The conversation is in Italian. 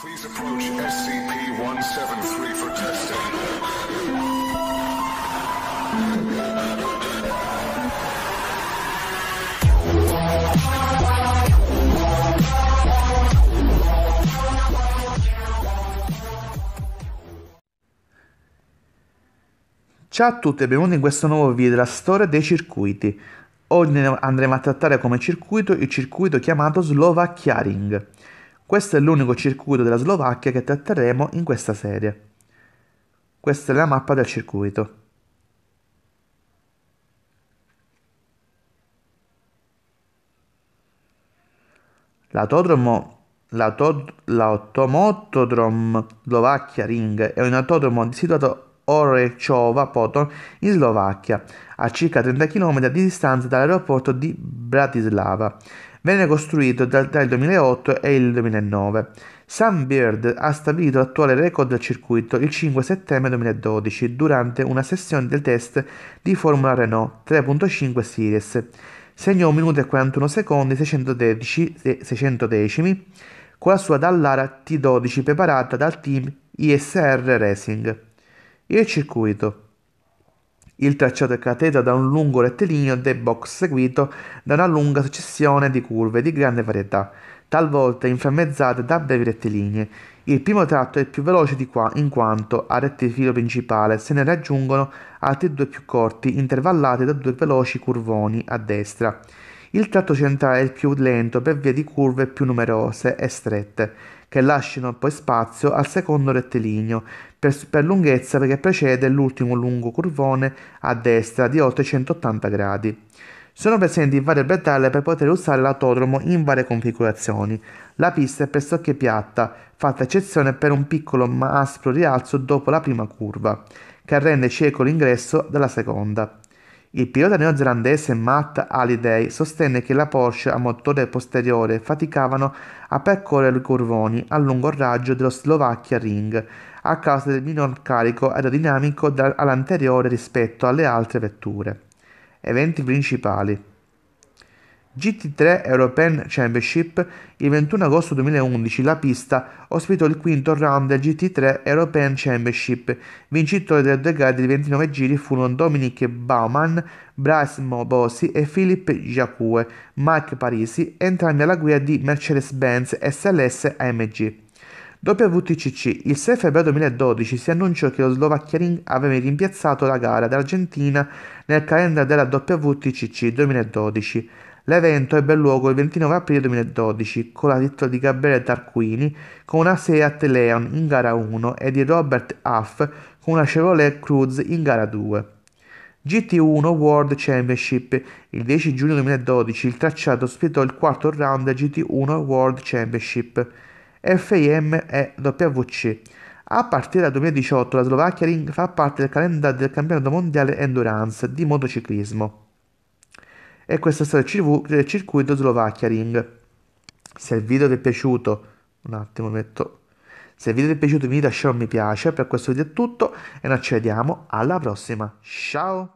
Please approach SCP-173 for testing. Ciao a tutti e benvenuti in questo nuovo video della storia dei circuiti. Oggi andremo a trattare come circuito il circuito chiamato Slovakia Ring. Questo è l'unico circuito della Slovacchia che tratteremo in questa serie. Questa è la mappa del circuito. L'autodromo l'automotodrom Slovacchia Ring è un autodromo situato Orechova Poton in Slovacchia, a circa 30 km di distanza dall'aeroporto di Bratislava. Venne costruito tra il 2008 e il 2009. Sam Bird ha stabilito l'attuale record del circuito il 5 settembre 2012 durante una sessione del test di Formula Renault 3.5 Series. Segnò 1 minuto e 41 secondi 613, 600 decimi con la sua Dallara T12 preparata dal team ISR Racing. Il circuito il tracciato è caratterizzato da un lungo rettilineo dei box seguito da una lunga successione di curve di grande varietà, talvolta inframmezzate da brevi rettilinee. Il primo tratto è più veloce di qua in quanto a rettifilo principale se ne raggiungono altri due più corti intervallati da due veloci curvoni a destra. Il tratto centrale è il più lento per via di curve più numerose e strette, che lasciano poi spazio al secondo rettilineo, per, per lunghezza perché precede l'ultimo lungo curvone a destra di oltre 180 gradi. Sono presenti varie bretelle per poter usare l'autodromo in varie configurazioni. La pista è pressoché piatta, fatta eccezione per un piccolo ma aspro rialzo dopo la prima curva, che rende cieco l'ingresso della seconda. Il pilota neozelandese Matt Halliday sostenne che la Porsche a motore posteriore faticavano a percorrere i curvoni a lungo raggio dello Slovakia Ring a causa del minor carico aerodinamico all'anteriore rispetto alle altre vetture. Eventi principali GT3 European Championship il 21 agosto 2011 la pista ospitò il quinto round del GT3 European Championship. Vincitori delle due gare di 29 giri furono Dominic Bauman, Bryce Mobosi e Philippe Jacue, Mike Parisi, entrambi alla guida di Mercedes-Benz SLS AMG. WTCC, il 6 febbraio 2012 si annunciò che lo Slovacchia Ring aveva rimpiazzato la gara dell'Argentina nel calendario della WTCC 2012. L'evento ebbe luogo il 29 aprile 2012 con la vittoria di Gabriele Tarquini con una Seat Leon in gara 1 e di Robert Huff con una Chevrolet Cruze in gara 2. GT1 World Championship il 10 giugno 2012 il tracciato ospitò il quarto round del GT1 World Championship FIM e WC. A partire dal 2018 la Slovacchia Ring fa parte del calendario del campionato mondiale endurance di motociclismo e questo è stato il circuito Slovacchia Ring. Se il video vi è piaciuto, un attimo metto, se il video vi è piaciuto venite a un mi piace, per questo video è tutto e noi ci vediamo alla prossima, ciao!